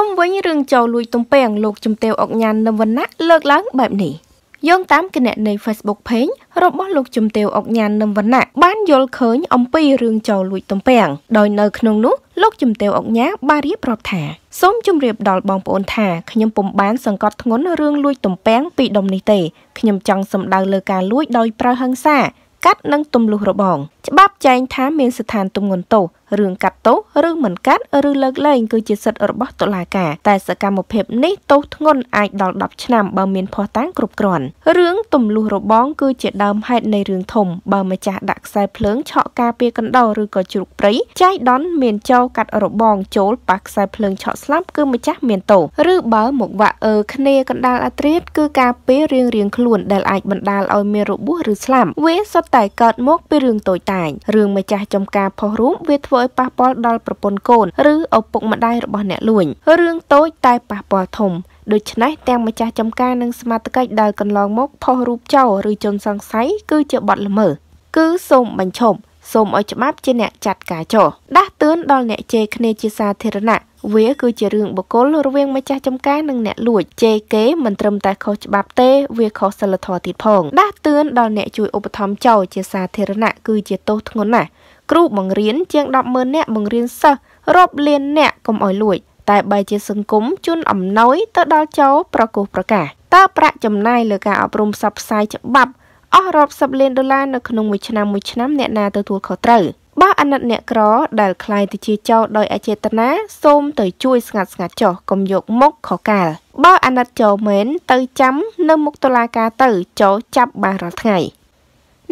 ុំវិញរឿងចោលលួចទំពាំងលោកជំទាវអុកញ៉ាន់នវណ្ណៈលើកឡើងបែបនេះយោងតាមគណនី Facebook Page របស់លោកជំទាវអុកញ៉ាន់នឹមវណ្ណៈបានយល់ឃើញអំពីរឿងចោលលួចទំពាំងដោយនៅក្នុងនោះលោកជំទាវអុកញ៉ាបានរៀបរាប់ថាសូមជម្រាបដល់បងប្អូនថាខ្ញុំពុំបានសង្កត់ធ្ងន់រឿងលួចទំពាំងពីដុំនេះទេខ្ញុំចង់សម្ដៅលើការលួចដោយប្រើហិង្សាកាត់និងទម្លុះរបងច្បាប់ចែងថាមានស្ថានទម្ងន់ទោសរឿងកាត់ទោសឬមិនកាត់ឬលើកលែងគឺជាសិទ្ធិរបស់តុលាការតែសកម្មភាពនេះទោសធ្ងន់អាចដល់10ឆ្នាំបើមានភស្តុតាងគ្រប់គ្រាន់រឿងទម្លុះរបងគឺជាដើមហេតុនៃរឿងធំ បើម្ចាស់ដាក់ខ្សែភ្លើងឆក់ការពារកណ្ដោឬក៏ជ្រូកព្រៃចៃដន្យមានចោលកាត់របងចូលប៉ះខ្សែភ្លើងឆក់ស្លាប់គឺម្ចាស់មានទោសឬបើមកវាក់អើគ្នាកណ្ដាលអាត្រៀតគឺការពាររៀងរៀងខ្លួនដែលអាចបណ្ដាលឲ្យមានរបួសឬស្លាប់វាសុទ្ធតែកើតមកពីរឿងតូចតាចរឿងម្ចាស់ចំការផុសរូបវាធ្វើឲ្យប៉ះពាល់ដល់ប្រពន្ធកូនឬឪពុកម្ដាយរបស់អ្នកលួចរឿងតូចតែប៉ះពាល់ធំដូច្នេះទាំងម្ចាស់ចំការនិងសមាជិកដែលកន្លងមកផុសរូបចោលឬជនសង្ស័យគឺជាបទល្មើសគឺសូមបញ្ឈប់សូមឲ្យច្បាប់ជាអ្នកចាត់ការចោះដាស់តឿនដល់អ្នកជេរគ្នាជាសាធារណៈវា គឺជារឿងបុគ្គលរវាងម្ចាស់ចំការនិងអ្នកលួចជេរគេមិនត្រឹមតែខុសច្បាប់ទេវាខុសសិលធម៌ទៀតផងដាស់តឿនដល់អ្នកជួយឧបត្ថម្ភចោលជាសាធារណៈគឺជាទោសធ្ងន់ណាស់គ្រូបង្រៀនជាង100000នាក់បង្រៀនសិស្សរាប់លាននាក់កុំឲ្យលួច តែបែជាសង្គមជន់អំណោយទៅដល់ចោលប្រកុសប្រកាសតើប្រាក់ចំណាយលើការអប់រំផ្សព្វផ្សាយច្បាប់អស់រាប់សិបលានដុល្លារនៅក្នុងមួយឆ្នាំមួយឆ្នាំអ្នកណាទទួលខុសត្រូវបើអាណិតអ្នកក្រដែលខ្លាយទៅជាចោរដោយអចេតនាសូមទៅជួយស្ងាត់ស្ងាត់ចោះកុំយកមុខខកកាលបើអាណិតចោរមែនទៅចាំនៅមុខតុលាការទៅចោរចាប់បានរាល់ថ្ងៃ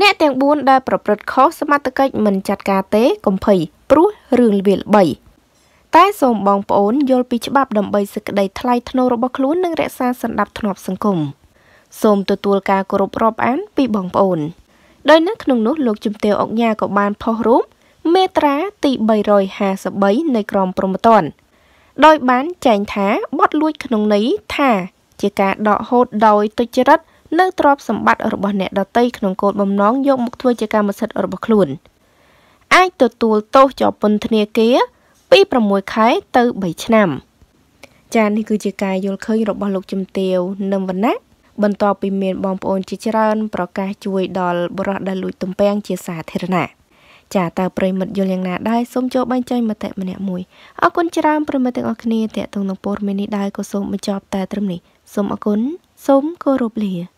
អ្នកទាំង4ដែលប្រព្រឹត្តខុសសមត្ថកិច្ចមិនចាត់ការទេកំភៃព្រោះរឿងល្វាល្បីតែសូមបងប្អូនយល់ពីច្បាប់ដើម្បីសេចក្តីថ្លៃថ្នូររបស់ខ្លួននិង រក្សាសន្តិភាពសង្គម។សូមទទួលការគោរពរាប់អាន ពីបងប្អូនដោយនៅក្នុងនោះលោកជំទាវអង្គញាក៏បានផុសរូបមេត្រាទី353នៃក្រមព្រហ្មទណ្ឌដោយបានចែងថាបទលួច ក្នុងនេះថា ជាការដកហូតដោយទុច្ចរិតនៅទ្រព្យសម្បត្តិរបស់អ្នកដទៃក្នុងគោលបំណងយកមកធ្វើជាកម្មសិទ្ធិរបស់ខ្លួនអាចទទួលទោសជាពន្ធនាគារពី6ខែទៅ3ឆ្នាំចា៎នេះគឺជាការយល់ឃើញរបស់លោកជំទាវនឹមវណ្ណៈបន្ទាប់ពីមានបងប្អូនជាច្រើន ប្រកាស ជួយដល់បរិះដែលលួចទំពាំងជាសាធារណៈចាតើប្រិមិត្តយល់យ៉ាងណាដែរសូមចូលបញ្ចេញមតិម្នាក់មួយអរគុណច្រើនប្រិមិត្តទាំងអស់គ្នាតេតងនឹងព័ត៌មាននេះដែរក៏សូមបញ្ចប់តែត្រឹមនេះសូមអរគុណសូមគោរពលា